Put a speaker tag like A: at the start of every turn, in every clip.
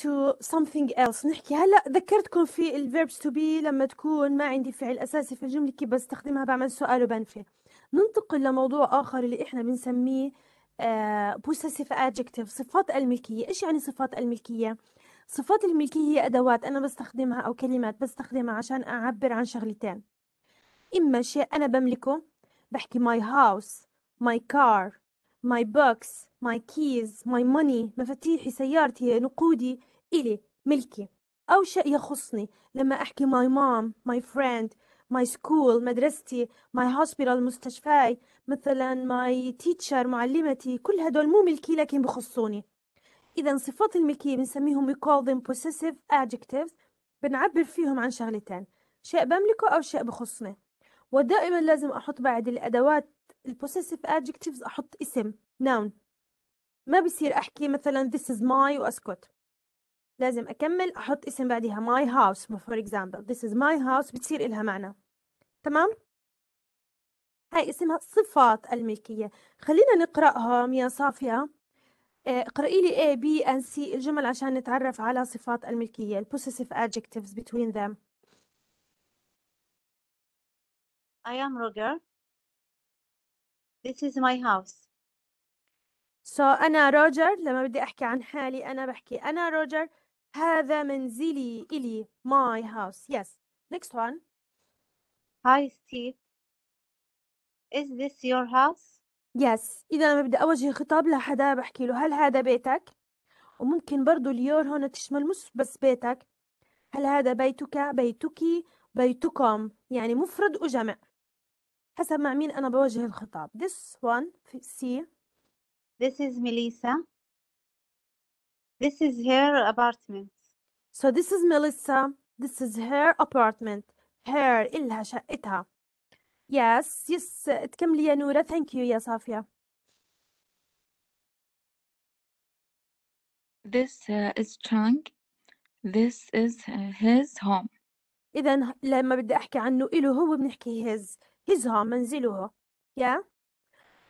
A: to something else نحكي هلا ذكرتكم في الفيربس to be لما تكون ما عندي فعل اساسي في الجمله كيف بستخدمها بعمل سؤال وبنفي ننتقل لموضوع اخر اللي احنا بنسميه آه، possessive adjective صفات الملكيه ايش يعني صفات الملكيه صفات الملكيه هي ادوات انا بستخدمها او كلمات بستخدمها عشان اعبر عن شغلتين اما شيء انا بملكه بحكي my house my car my books my keys my money مفاتيحي سيارتي نقودي إلي ملكي أو شيء يخصني لما أحكي my mom my friend my school مدرستي my hospital مستشفاي مثلا my teacher معلمتي كل هدول مو ملكي لكن بخصوني إذا صفات الملكية بنسميهم we call them possessive adjectives بنعبر فيهم عن شغلتين شيء بملكه أو شيء بخصني ودائما لازم أحط بعد الأدوات البوسيسيف adjectives أحط اسم noun ما بصير أحكي مثلا this is my وأسكت لازم أكمل أحط اسم بعدها my house for example this is my house بتصير إلها معنى تمام؟ هاي اسمها صفات الملكية خلينا نقرأهم يا صافية آه، اقرأي لي A, B and C الجمل عشان نتعرف على صفات الملكية ال possessive adjectives between them
B: I am Roger This is my house.
A: So أنا روجر لما بدي أحكي عن حالي أنا بحكي أنا روجر هذا منزلي إلي my house. Yes. Next one. Hi Steve. Is this your house? Yes. إذا أنا بدي أوجه خطاب لحدا بحكي له هل هذا بيتك؟ وممكن برضو اليور هون تشمل مش بس بيتك هل هذا بيتك بيتك بيتكم يعني مفرد وجمع حسب مع مين أنا بوجه الخطاب this one C This is Melissa This is her apartment So this is Melissa This is her apartment her إلها شقتها Yes yes تكملي يا نورة thank you يا صافية This uh, is Chang This is his home إذا لما بدي أحكي عنه إله هو بنحكي his His home and منزلها. Yeah.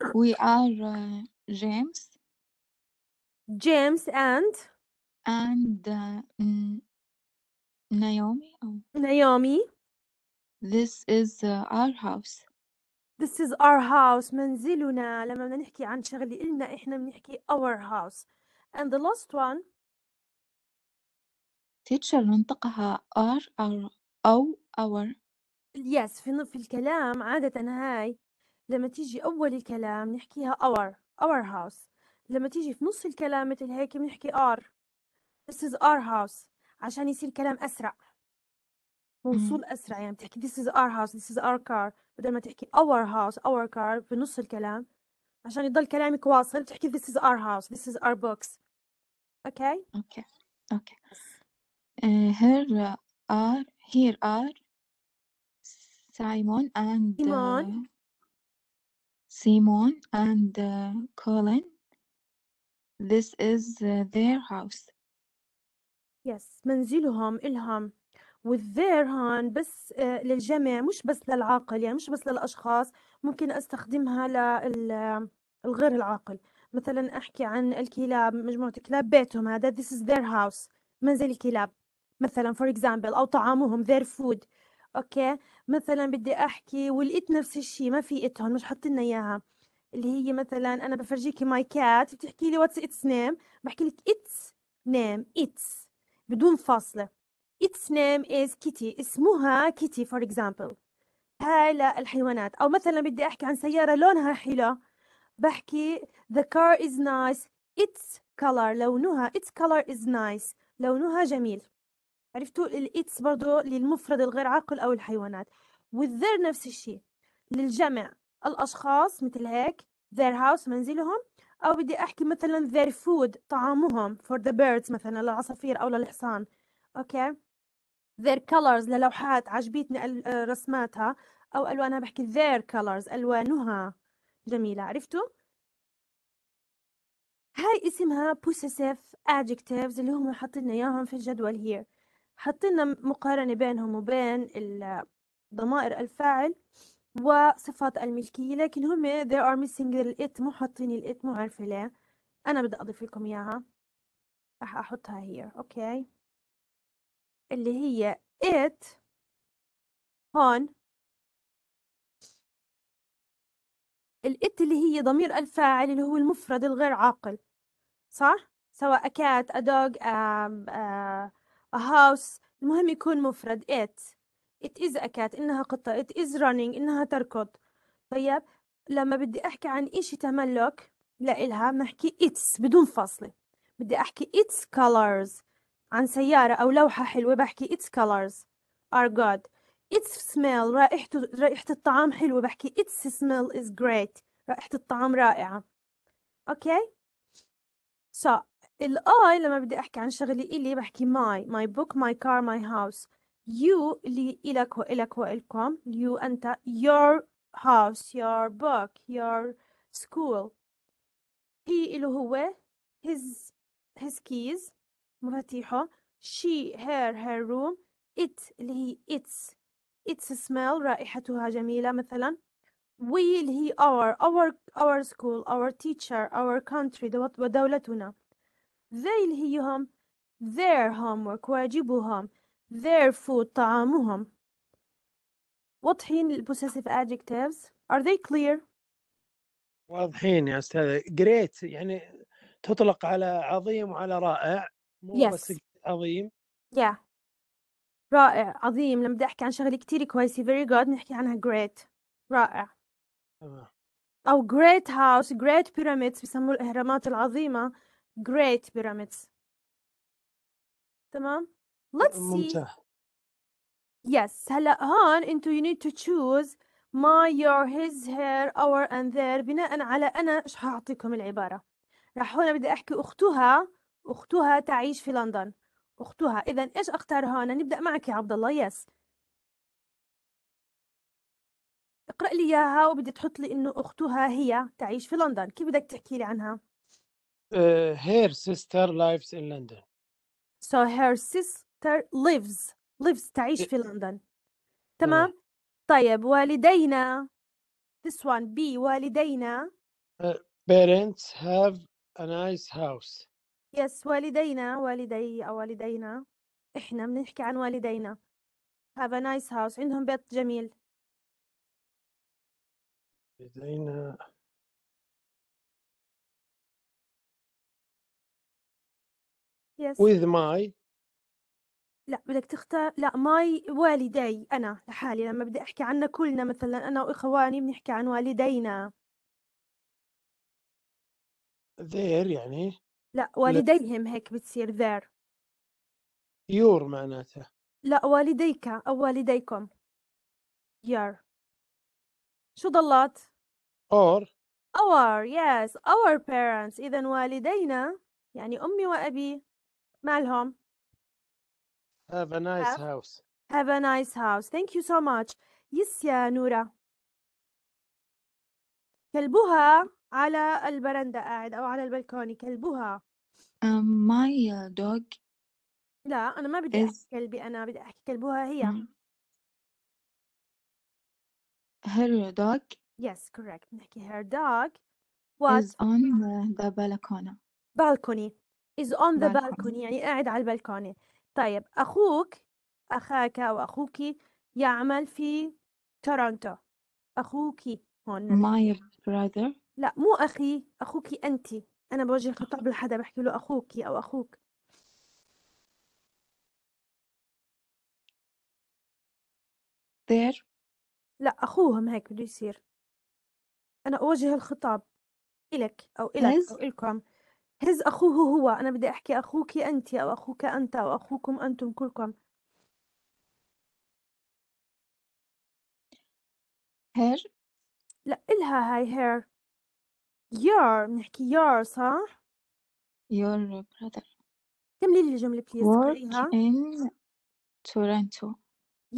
A: We are uh, James James and and uh, Naomi. Oh, Naomi. this is uh, our house. This is our house منزلنا لما بدنا نحكي عن شغلة إلنا إحنا بنحكي our house and the last one
B: Teacher منطقها are our أو oh, our
A: يس في في الكلام عادة هاي لما تيجي أول الكلام نحكيها our our house لما تيجي في نص الكلام مثل هيك بنحكي our this is our house عشان يصير كلام أسرع موصول أسرع يعني بتحكي this is our house this is our car بدل ما تحكي our house our car في نص الكلام عشان يضل كلامك واصل بتحكي this is our house this is our books okay اوكي
B: اوكي بس. her uh, are here are سايمون اند سيمون سيمون اند
A: كولين This is uh, their house. yes منزلهم إلهم with their هون بس آه، للجمع مش بس للعاقل يعني مش بس للأشخاص ممكن أستخدمها للغير العاقل مثلا أحكي عن الكلاب مجموعة الكلاب بيتهم هذا this is their house منزل الكلاب مثلا for example أو طعامهم their food اوكي مثلا بدي احكي ولقيت نفس الشيء ما في هون مش حاطين لنا اياها اللي هي مثلا انا بفرجيكي ماي كات بتحكي لي واتس اتس نيم بحكي لك اتس نيم اتس بدون فاصله اتس نيم از كيتي اسمها كيتي فور اكزامبل هاي للحيوانات او مثلا بدي احكي عن سياره لونها حلو بحكي ذا كار از نايس اتس كلر لونها اتس كلر از نايس لونها جميل عرفتوا الاتس برضو للمفرد الغير عاقل او الحيوانات والذر نفس الشيء للجمع الاشخاص مثل هيك their house منزلهم او بدي احكي مثلا their food طعامهم for the birds مثلا للعصافير او للحصان اوكي their colors للوحات عجبتني آه، رسماتها او الوانها بحكي their colors الوانها جميله عرفتوا هاي اسمها possessive adjectives اللي هم حاطين اياهم في الجدول here حطينا مقارنة بينهم وبين ضمائر الفاعل وصفات الملكية لكن هم they are missing the it مو حاطين ال it مو عارفة ليه أنا بدي أضيف لكم إياها راح أحطها here أوكي okay. اللي هي it هون ال it اللي هي ضمير الفاعل اللي هو المفرد الغير عاقل صح؟ سواء a cat a dog a, a آه، a house المهم يكون مفرد it it is a cat إنها قطة it is running إنها تركض طيب لما بدي أحكي عن إشي تملك لإلها بحكي its بدون فاصلة بدي أحكي its colors عن سيارة أو لوحة حلوة بحكي its colors are good its smell رائحته رائحة الطعام حلوة بحكي its smell is great رائحة الطعام رائعة أوكي okay? so الاي لما بدي احكي عن شغلي الي بحكي ماي ماي بوك ماي كار ماي هاوس يو اللي الك والك والكم يو انت your house your book your school هي اللي هو his his keys مفاتيحه she her her room it اللي هي its its smell رائحتها جميلة مثلا we اللي هي our our our school our teacher our country دولتنا ذيلهم their homework واجبهم their food طعامهم واضحين ال possessive adjectives are they clear
B: واضحين يا أستاذة great يعني تطلق على عظيم وعلى رائع مو yes. بس عظيم
A: yeah رائع عظيم لما بدي أحكي عن شغلة كتير كويسة very good نحكي عنها great رائع تمام أو great house great pyramids بسموه الأهرامات العظيمة great pyramids تمام let's see ممتاز yes هلا هون انتو you need to choose my your his her our and their بناء على انا ايش هعطيكم العباره راح هون بدي احكي اختها اختها تعيش في لندن اختها اذا ايش اختار هون نبدا معك يا عبد الله يس اقرا لي اياها وبدي تحط لي انه اختها هي تعيش في لندن كيف بدك تحكي لي عنها
B: Uh, her sister lives in London.
A: So her sister lives lives تعيش في لندن تمام طيب والدينا this one B والدينا
B: Uh, parents have a nice house.
A: yes والدينا والدي أو والدينا إحنا بنحكي عن والدينا have a nice house عندهم بيت جميل
B: لدينا yes. with my
A: لا بدك تختار لا ماي والدي أنا لحالي لما بدي أحكي عنا كلنا مثلا أنا وإخواني بنحكي عن والدينا
B: their يعني
A: لا والديهم هيك بتصير their
B: your معناته
A: لا والديك أو والديكم your شو ضلت؟ اور our yes our parents إذا والدينا يعني أمي وأبي مالهم
B: Have a nice Have. house.
A: Have a nice house. Thank you so much. Yes, يا نورة كلبها على البرندة قاعد أو على البلكونة كلبها Um, my dog لا أنا ما بدي أحكي كلبي أنا بدي أحكي كلبها هي
B: her dog
A: Yes correct نحكي her dog is on uh, the balcony. balcony
B: is on the balcony
A: يعني قاعد على البلكونة طيب أخوك أخاك أو أخوك يعمل في تورونتو أخوك هون my brother لا مو أخي أخوك أنت أنا بوجه خطاب لحدا بحكي له أخوك أو أخوك their لا أخوهم هيك بده يصير أنا أوجه الخطاب إلك أو إلك أو إلكم his أخوه هو أنا بدي أحكي أخوك أنت أو أخوك أنت أو أخوكم أنتم كلكم
B: هير لا إلها هاي hair
A: your بنحكي your صح your brother كملي لي الجملة بليز work اقرأيها in
B: Toronto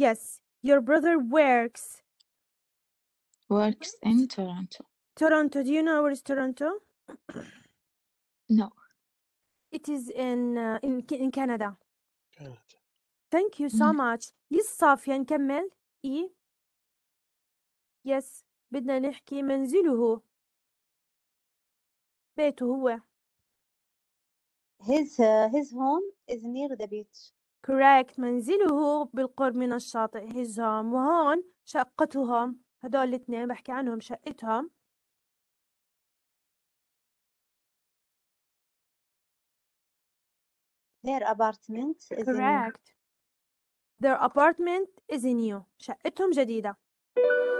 A: yes your brother works
B: works in Toronto
A: Toronto do you know where is Toronto No. It is in uh, in in Canada. Canada. Thank you so Mm. much. Yes, صافية نكمل إي Yes. بدنا نحكي منزله بيته هو His uh, his home is near the beach. correct منزله بالقرب من الشاطئ his home وهون شقتهم هدول الاثنين بحكي عنهم شقتهم Their apartment is in Correct. Their apartment is new. شقتهم جديدة.